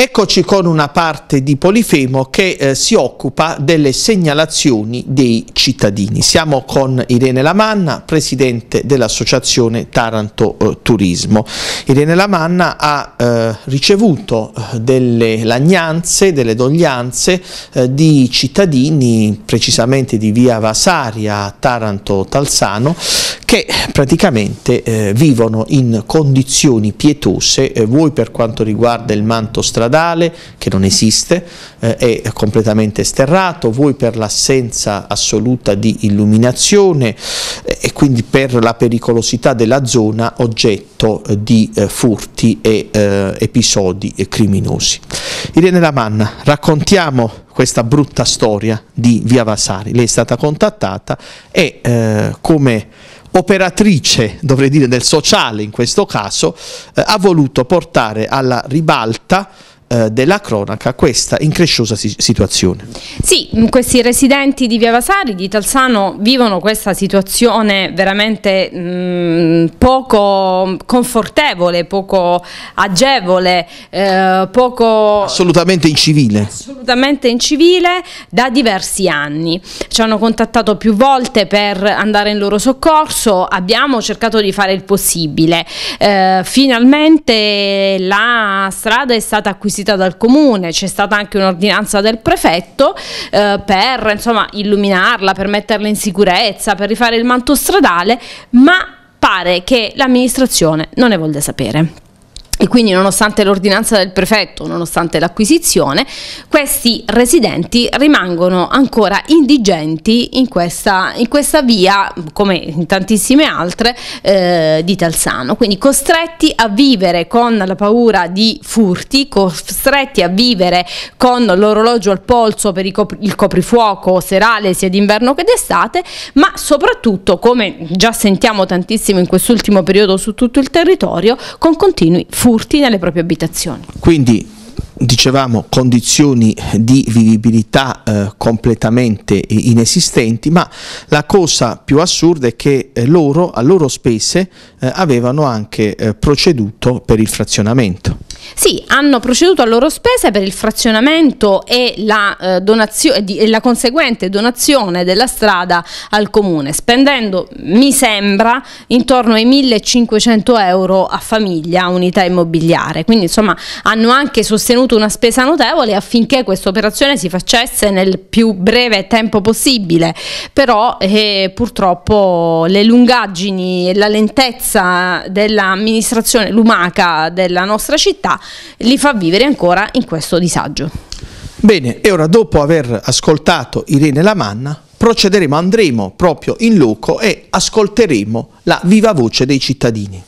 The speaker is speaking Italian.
Eccoci con una parte di Polifemo che eh, si occupa delle segnalazioni dei cittadini. Siamo con Irene Lamanna, presidente dell'associazione Taranto eh, Turismo. Irene Lamanna ha eh, ricevuto eh, delle lagnanze, delle doglianze eh, di cittadini, precisamente di via Vasaria, Taranto Talsano, che praticamente eh, vivono in condizioni pietose, eh, vuoi per quanto riguarda il manto stradale, che non esiste, eh, è completamente sterrato, vuoi per l'assenza assoluta di illuminazione eh, e quindi per la pericolosità della zona oggetto eh, di eh, furti e episodi criminosi. Irene Lamanna, raccontiamo questa brutta storia di Via Vasari. Lei è stata contattata e eh, come operatrice, dovrei dire, del sociale in questo caso, eh, ha voluto portare alla ribalta eh, della cronaca questa incresciosa situazione. Sì, mm, questi residenti di Via Vasari, di Talsano, vivono questa situazione veramente mh, mm, poco confortevole, poco agevole, eh, poco... Assolutamente incivile. Assolutamente incivile da diversi anni. Ci hanno contattato più volte per andare in loro soccorso, abbiamo cercato di fare il possibile. Eh, finalmente la strada è stata acquisita visita dal comune, c'è stata anche un'ordinanza del prefetto eh, per insomma, illuminarla, per metterla in sicurezza, per rifare il manto stradale, ma pare che l'amministrazione non ne voglia sapere. E quindi nonostante l'ordinanza del prefetto, nonostante l'acquisizione, questi residenti rimangono ancora indigenti in questa, in questa via, come in tantissime altre, eh, di Talsano. Quindi costretti a vivere con la paura di furti, costretti a vivere con l'orologio al polso per il coprifuoco serale sia d'inverno che d'estate, ma soprattutto, come già sentiamo tantissimo in quest'ultimo periodo su tutto il territorio, con continui furti furti nelle proprie abitazioni. Quindi dicevamo condizioni di vivibilità eh, completamente inesistenti ma la cosa più assurda è che eh, loro a loro spese eh, avevano anche eh, proceduto per il frazionamento sì, hanno proceduto a loro spese per il frazionamento e la, eh, donazio- di, e la conseguente donazione della strada al comune, spendendo, mi sembra, intorno ai 1500 euro a famiglia, unità immobiliare. Quindi insomma hanno anche sostenuto una spesa notevole affinché questa operazione si facesse nel più breve tempo possibile, però eh, purtroppo le lungaggini e la lentezza dell'amministrazione lumaca della nostra città li fa vivere ancora in questo disagio. Bene, e ora dopo aver ascoltato Irene Lamanna, procederemo, andremo proprio in loco e ascolteremo la viva voce dei cittadini.